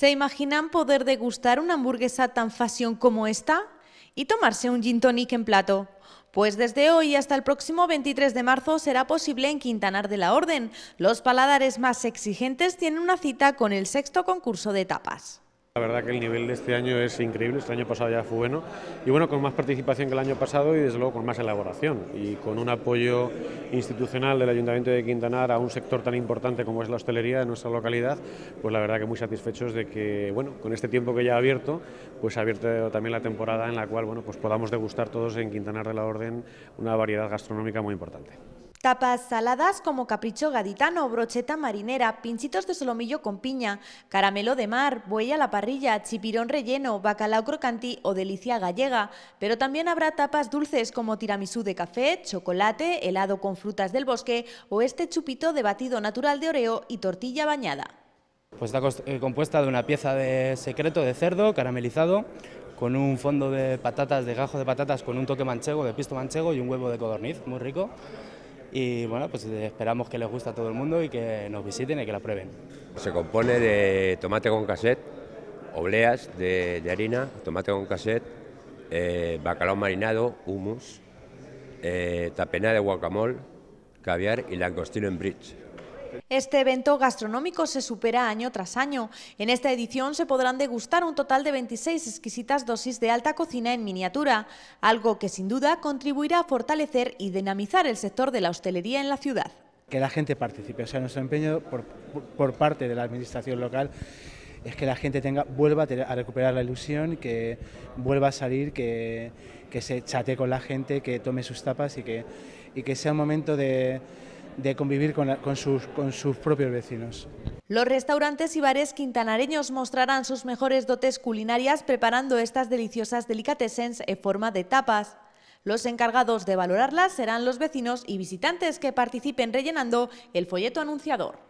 ¿Se imaginan poder degustar una hamburguesa tan fasión como esta? ¿Y tomarse un gin tonic en plato? Pues desde hoy hasta el próximo 23 de marzo será posible en Quintanar de la Orden. Los paladares más exigentes tienen una cita con el sexto concurso de tapas. La verdad que el nivel de este año es increíble, este año pasado ya fue bueno y bueno, con más participación que el año pasado y desde luego con más elaboración y con un apoyo institucional del Ayuntamiento de Quintanar a un sector tan importante como es la hostelería de nuestra localidad, pues la verdad que muy satisfechos de que, bueno, con este tiempo que ya ha abierto, pues ha abierto también la temporada en la cual, bueno, pues podamos degustar todos en Quintanar de la Orden una variedad gastronómica muy importante. Tapas saladas como capricho gaditano, brocheta marinera, pinchitos de solomillo con piña, caramelo de mar, buey a la parrilla, chipirón relleno, bacalao crocantí o delicia gallega, pero también habrá tapas dulces como tiramisú de café, chocolate, helado con frutas del bosque o este chupito de batido natural de oreo y tortilla bañada. Pues está eh, compuesta de una pieza de secreto de cerdo caramelizado con un fondo de patatas, de gajo de patatas con un toque manchego, de pisto manchego y un huevo de codorniz, muy rico y bueno, pues eh, esperamos que les guste a todo el mundo y que nos visiten y que la prueben. Se compone de tomate con cassette, obleas de, harina, tomate con cassette, eh, bacalao marinado, hummus, eh, tapena de guacamole, caviar y langostino en bridge. Este evento gastronómico se supera año tras año. En esta edición se podrán degustar un total de 26 exquisitas dosis de alta cocina en miniatura, algo que sin duda contribuirá a fortalecer y dinamizar el sector de la hostelería en la ciudad. Que la gente participe, o sea, nuestro empeño por, parte de la administración local es que la gente vuelva a recuperar la ilusión, que vuelva a salir, que, se chatee con la gente, que tome sus tapas y que sea un momento de de convivir con, sus, sus propios vecinos. Los restaurantes y bares quintanareños mostrarán sus mejores dotes culinarias preparando estas deliciosas delicatessens en forma de tapas. Los encargados de valorarlas serán los vecinos y visitantes que participen rellenando el folleto anunciador.